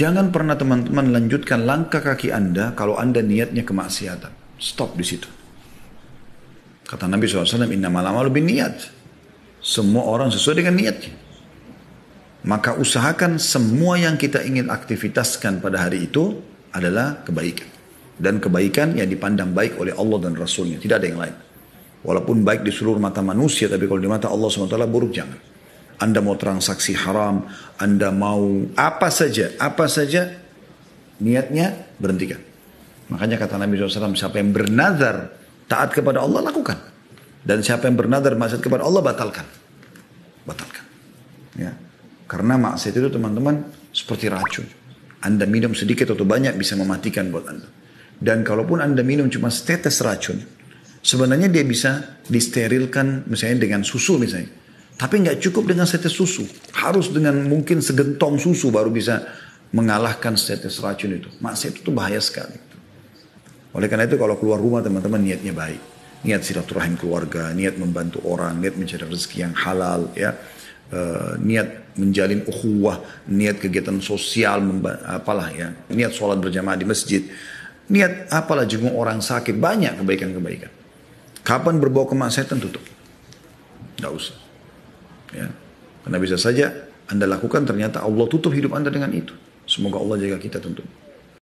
Jangan pernah teman-teman lanjutkan langkah kaki Anda kalau Anda niatnya kemaksiatan. Stop di situ. Kata Nabi SAW, Inna malam. lebih niat. Semua orang sesuai dengan niatnya. Maka usahakan semua yang kita ingin aktivitaskan pada hari itu adalah kebaikan. Dan kebaikan yang dipandang baik oleh Allah dan Rasulnya. Tidak ada yang lain. Walaupun baik di seluruh mata manusia, tapi kalau di mata Allah SWT buruk jangan. Anda mau transaksi haram, Anda mau apa saja, apa saja, niatnya berhentikan. Makanya kata Nabi SAW, siapa yang bernazar taat kepada Allah lakukan. Dan siapa yang bernazar maksiat kepada Allah batalkan. Batalkan. Ya. Karena maksiat itu teman-teman seperti racun. Anda minum sedikit atau banyak bisa mematikan buat Anda. Dan kalaupun Anda minum cuma setetes racun, sebenarnya dia bisa disterilkan misalnya dengan susu misalnya tapi nggak cukup dengan setes susu. Harus dengan mungkin segentong susu baru bisa mengalahkan setes racun itu. Maksiat itu bahaya sekali. Oleh karena itu kalau keluar rumah teman-teman niatnya baik. Niat silaturahim keluarga, niat membantu orang, niat mencari rezeki yang halal ya. e, niat menjalin ukhuwah, niat kegiatan sosial, apalah ya, niat sholat berjamaah di masjid, niat apalah jenguk orang sakit, banyak kebaikan-kebaikan. Kapan berbawa ke tutup? Tidak usah. Ya. Karena bisa saja Anda lakukan ternyata Allah tutup hidup Anda dengan itu. Semoga Allah jaga kita tentunya.